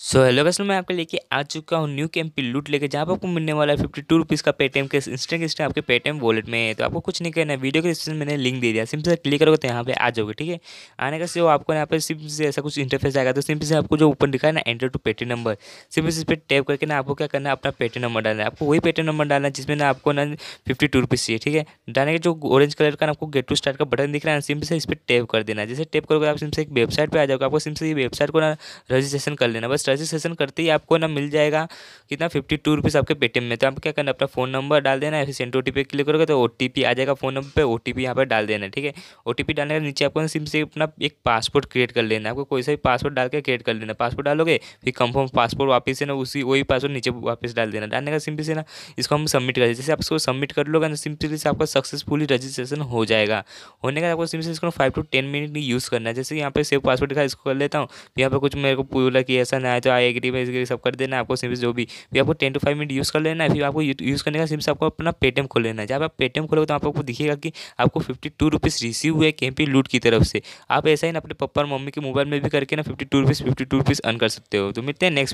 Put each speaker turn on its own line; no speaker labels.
so hello बस मैं आपको लेके आ चुका हूँ न्यू कैंप की लूट लेके जहाँ पर आपको मिलने वाला है फिफ्टी टू रुपीज़ का पेटीएम के इंस्टेंट इंस्टेंट आपके पेटीएम वॉलेट में है तो आपको कुछ नहीं करना है वीडियो के डिस्क्रिप्शन मैंने लिंक दे दिया सिंपल से क्लिक करोगे तो यहाँ पे आ जाओगे ठीक है आने का सिर्फ आपको यहाँ पर सिम्प से ऐसा कुछ इंटरफेस आएगा तो सिम्प से आपको जो ओपन दिखा है ना एंटर टू पेटी नंबर सिम्प से इस पर टैप करके ना आपको क्या करना है अपना पेटी नंबर डालना है आपको वही पेटी नंबर डालना है जिसमें ना आपको ना फिफ्टी टू रुपीज़ चाहिए ठीक है डालने के जो ऑरेंज कलर का आपको गेट टू स्टार्ट का बटन दिख रहा है सिम्प से इस पर टैप कर देना जैसे टैप करोगे आप सिम से एक वेबसाइट पर आ जाओगे आपको सिम से वेबसाइट को ना रजिस्ट्रेशन कर लेना बस बस रजिस्ट्रेशन करते ही आपको ना मिल जाएगा कितना फिफ्टी टू रुपीज़ आपके पेटीएम में तो आप क्या करना अपना फ़ोन नंबर डाल देना है send O T P click करोगे तो ओ टी पी आ जाएगा फ़ोन नंबर पे ओ टी पी यहाँ पर डाल देना ठीक है ओ टी पी डालने के नीचे आपको सिम से अपना एक पासपोर्ट क्रिएट कर लेना आपको कोई सा भी पासवर्ड डाल के क्रिएट कर लेना पासपोर्ट डालोगे फिर कंफर्म पासपोर्ट वापस है ना उसी वही पासवर्ड नीचे वापस डाल देना डालने का सिंपली से ना इसको हम सबमिट कर जैसे आप इसको सबमिट कर लोगे ना सिम्पली से आपका सक्सेसफुली रजिस्ट्रेशन हो जाएगा होने का आपको सिम से इसको five to ten minute use करना है जैसे यहाँ पर सेव पासवर्ड दिखा इसको कर लेता हूँ यहाँ पर कुछ मेरे को पूरा कि ऐसा ना है तो आई एग्री में सब कर देना आपको सिम्स जो भी फिर आपको ten to five minute use कर लेना है फिर आपको यूज़ करने का सिम्स आपको अपना पेटीएम खोल लेना है जब आप पेटीएम खोलोगे तो आपको दिखेगा कि आपको फिफ्टी टू रुपीज़ रिसीव हुए कैम पी लूट की तरफ से आप ऐसा ही ना अपने पप्पा और मम्मी के मोबाइल में भी करके ना fifty two rupees fifty two rupees earn कर सकते हो तो मिलते हैं नेक्स्ट